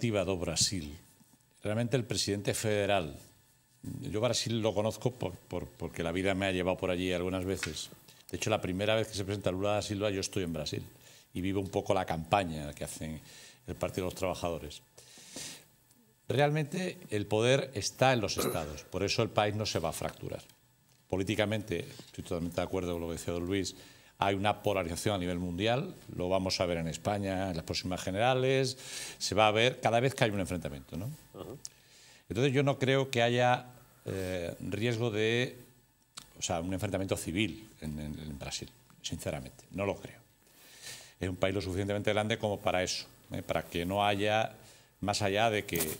...de Brasil. Realmente el presidente federal, yo Brasil lo conozco por, porque la vida me ha llevado por allí algunas veces. De hecho, la primera vez que se presenta Lula da Silva, yo estoy en Brasil y vivo un poco la campaña que hacen el Partido de los Trabajadores. Realmente el poder está en los estados, por eso el país no se va a fracturar. Políticamente, estoy totalmente de acuerdo con lo que decía don Luis, hay una polarización a nivel mundial, lo vamos a ver en España en las próximas generales, se va a ver cada vez que hay un enfrentamiento. Entonces yo no creo que haya eh, riesgo de o sea, un enfrentamiento civil en, en, Brasil, sinceramente, no lo creo. Es un país lo suficientemente grande como para eso, ¿eh? para que no haya, más allá de que eh,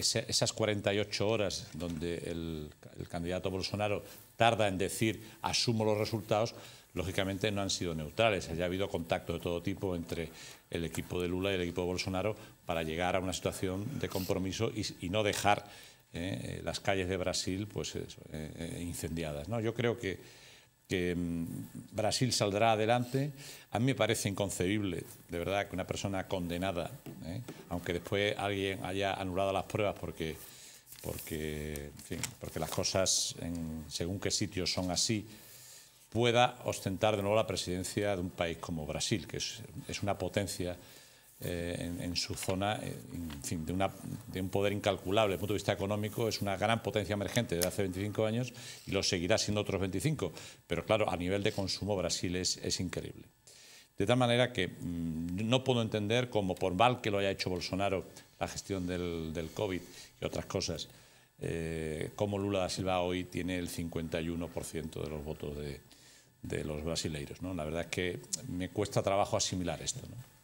esas 48 horas donde el, candidato Bolsonaro tarda en decir asumo los resultados, lógicamente no han sido neutrales. Haya ha habido contacto de todo tipo entre el equipo de Lula y el equipo de Bolsonaro para llegar a una situación de compromiso y, no dejar eh, las calles de Brasil pues, eh, eh, incendiadas. ¿no? Yo creo que que mm, Brasil saldrá adelante. A mí me parece inconcebible, de verdad, que una persona condenada, ¿eh? aunque después alguien haya anulado las pruebas porque, porque, porque las cosas en según qué sitios son así, pueda ostentar de nuevo la presidencia de un país como Brasil, que es, es una potencia eh, en, su zona, eh, de, un poder incalculable desde el punto de vista económico, es una gran potencia emergente desde hace 25 años y lo seguirá siendo otros 25. Pero claro, a nivel de consumo Brasil es, increíble. De tal manera que mm, no puedo entender cómo por mal que lo haya hecho Bolsonaro la gestión del, COVID y otras cosas, eh, cómo Lula da Silva hoy tiene el 51% de los votos de, los brasileiros. La verdad es que me cuesta trabajo asimilar esto. ¿no?